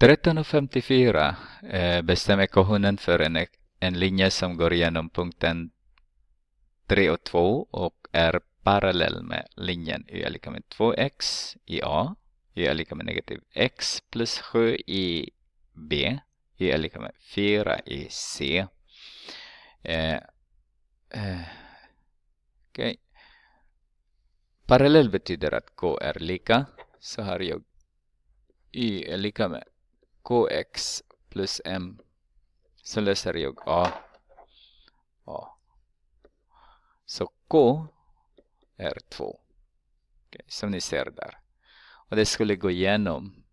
13.54 eh, bestämmer Kohunen för en, en linje som går igenom punkten 3 och 2 och är parallell med linjen y är lika med 2x i A, y är lika med negativ x plus 7 i B, y är lika med 4 i C. Eh, eh, okay. Parallell betyder att k är lika, så har jag y är lika med Kx plus m så löser jag a. a. Så k är 2. Okay, som ni ser där. Och det skulle gå igenom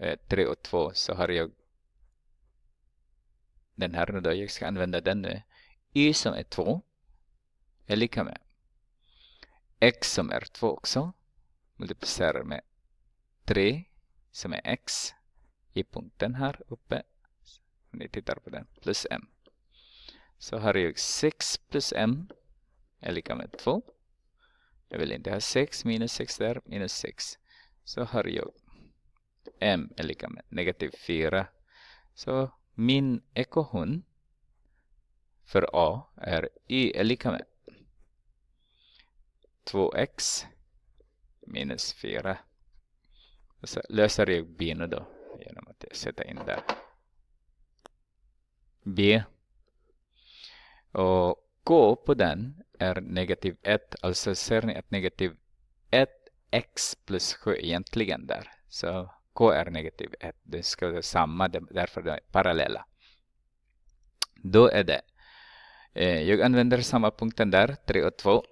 eh, 3 och 2 så har jag den här nu då. Jag ska använda den nu. y som är 2 är lika med x som är 2 också multiplicerar med 3 som är x i punkten här uppe. Om ni tittar på den, plus m. Så har jag 6 plus m är lika med 2. Jag vill inte ha 6 minus 6 där, minus 6. Så har jag m är lika med negativ 4. Så min ekohund för a är y är lika med 2x minus 4. Så löser jag b nu då genom att sätta in där B. Och K på den är negativ 1, alltså ser ni att negativ 1 x plus 7 egentligen där. Så K är negativ 1, det ska vara samma, därför de är parallella. Då är det, eh, jag använder samma punkten där, 3 och 2.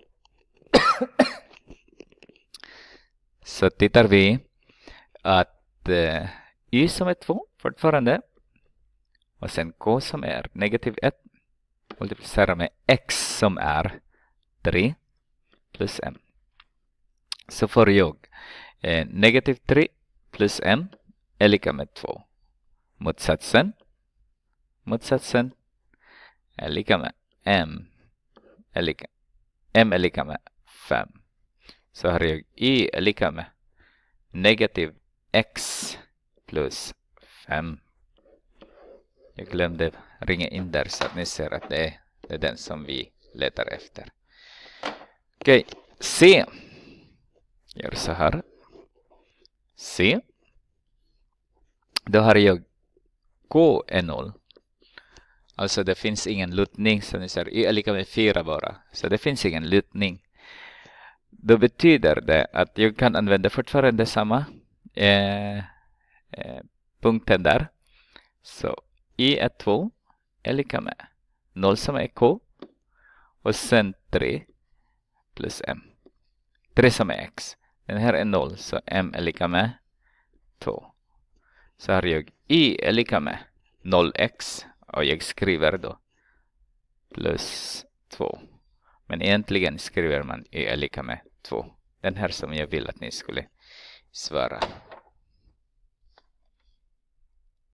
Så tittar vi att eh, y som är 2 fortfarande. Och sen k som är negativ 1 multiplicera med x som är 3 plus m. Så får jag eh, negativ 3 plus m är lika med 2. Motsatsen, motsatsen är lika med m är lika, m är lika med 5. Så har jag y är lika med negativ x plus 5. Jag glömde ringa in där så att ni ser att det är, det är den som vi letar efter. Okej, okay. C. Gör så här. C. Då har jag K är e 0. Alltså det finns ingen lutning som ni ser Y är lika med 4 bara. Så det finns ingen lutning. Då betyder det att jag kan använda fortfarande samma eh, Eh, punkten där. Så i e 2 är lika med 0 som är k och sen 3 plus m. 3 som är x. Den här är 0 så m är lika med 2. Så har jag i e är lika med 0x och jag skriver då plus 2. Men egentligen skriver man i e är lika med 2. Den här som jag vill att ni skulle svara.